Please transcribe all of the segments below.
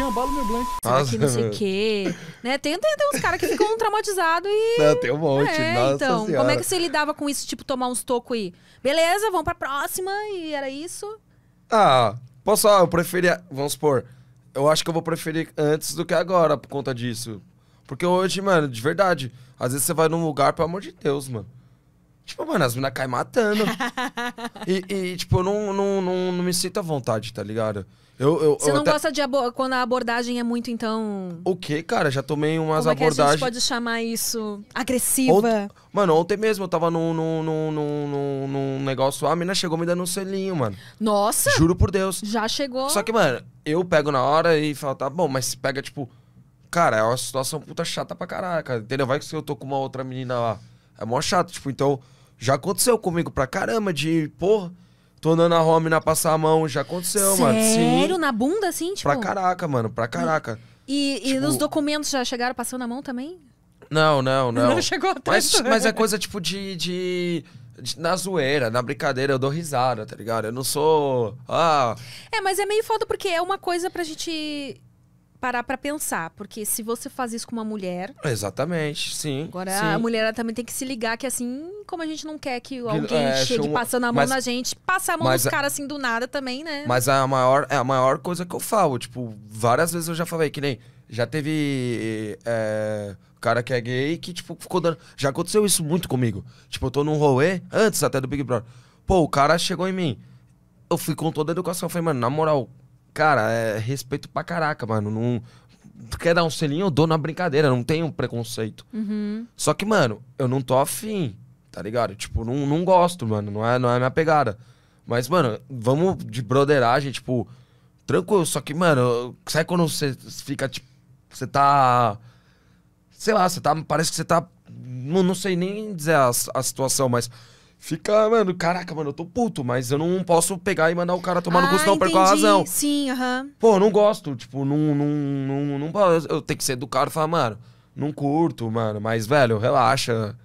rapidinho, bala o meu blunt. Nossa, que não sei o quê. Né? Tem, tem, tem uns caras que ficam traumatizados e. Não, tem um monte, é, nossa Então, senhora. como é que você lidava com isso, tipo, tomar uns tocos e. Beleza, vamos pra próxima, e era isso? Ah, posso falar, eu preferia. Vamos supor, eu acho que eu vou preferir antes do que agora por conta disso. Porque hoje, mano, de verdade, às vezes você vai num lugar, pelo amor de Deus, mano. Tipo, mano, as minas caem matando. e, e, tipo, eu não, não, não, não me sinto à vontade, tá ligado? Eu, eu, Você eu não até... gosta de quando a abordagem é muito, então. O quê, cara? Já tomei umas Como é abordagens. a gente pode chamar isso? Agressiva. Ont... Mano, ontem mesmo eu tava num, num, num, num, negócio. A mina chegou me dando um selinho, mano. Nossa! Juro por Deus. Já chegou. Só que, mano, eu pego na hora e falo, tá bom, mas pega, tipo. Cara, é uma situação puta chata pra caraca, entendeu? Vai que eu tô com uma outra menina lá. É mó chato, tipo, então. Já aconteceu comigo pra caramba de, porra, tô andando a home na passar a mão. Já aconteceu, Sério? mano. Sério? Na bunda, assim? Tipo... Pra caraca, mano. Pra caraca. E, tipo... nos documentos já chegaram passando a mão também? Não, não, não. Não chegou até mas, mas é coisa, tipo, de... de na zoeira, na brincadeira, eu dou risada, tá ligado? Eu não sou. Ah. É, mas é meio foda porque é uma coisa pra gente parar para pensar, porque se você faz isso com uma mulher. Exatamente, sim. Agora sim. a mulher também tem que se ligar que assim, como a gente não quer que alguém é, chegue um... passando a mão mas, na gente, passar a mão nos caras assim do nada também, né? Mas a maior, é a maior coisa que eu falo, tipo, várias vezes eu já falei que nem já teve é, cara que é gay que tipo ficou dando, já aconteceu isso muito comigo. Tipo, eu tô num rolê antes até do Big Brother. Pô, o cara chegou em mim. Eu fui com toda a educação, falei, mano, na moral, cara, é respeito pra caraca, mano. Não, tu quer dar um selinho, eu dou na brincadeira, não tem um preconceito. Uhum. Só que, mano, eu não tô afim, tá ligado? Tipo, não, não gosto, mano, não é, não é minha pegada. Mas, mano, vamos de broderagem, tipo, tranquilo. Só que, mano, sabe quando você fica, tipo, você tá. Sei lá, você tá. Parece que você tá. Não, não sei nem dizer a, a situação, mas fica, mano, caraca, mano, eu tô puto, mas eu não posso pegar e mandar o cara tomar ah, no cu, não perco a ah, razão. Sim, aham. Uhum. Pô, não gosto, tipo, não, não, não, não, Eu tenho que ser educado e falar, mano, não curto, mano, mas, velho, relaxa.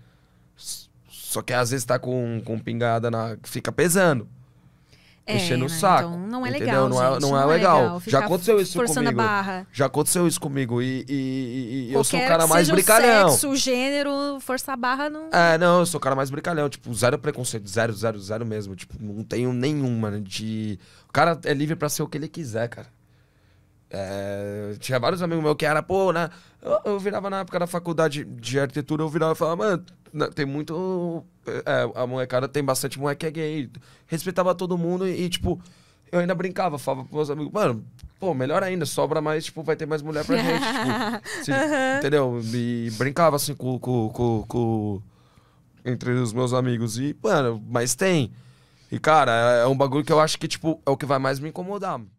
Só que às vezes tá com, com pingada na. fica pesando é, enchendo o né? saco. Então não é legal. Entendeu? Não, é, gente, é, não, é, legal. legal. Já aconteceu isso forçando comigo. A barra. Já aconteceu isso comigo. E, e, e eu sou o cara mais brincalhão. O sexo, o gênero, forçar a barra não. É, não, eu sou o cara mais brincalhão. Tipo, zero preconceito, zero, zero, zero mesmo. Tipo, não tenho nenhuma de. O cara é livre para ser o que ele quiser, cara. É, tinha vários amigos meus que era, pô, né? Eu, eu, virava na época da faculdade de arquitetura, eu virava e falava, mano, tem muito. É, é, a molecada tem bastante moleque é gay. Respeitava todo mundo e, e, tipo, eu ainda brincava, falava pros meus amigos, mano, pô, melhor ainda, sobra mais, tipo, vai ter mais mulher pra gente. tipo, uhum. Entendeu? E brincava assim com, com, com, com. Entre os meus amigos. E, mano, mas tem. E, cara, é, é um bagulho que eu acho que, tipo, é o que vai mais me incomodar.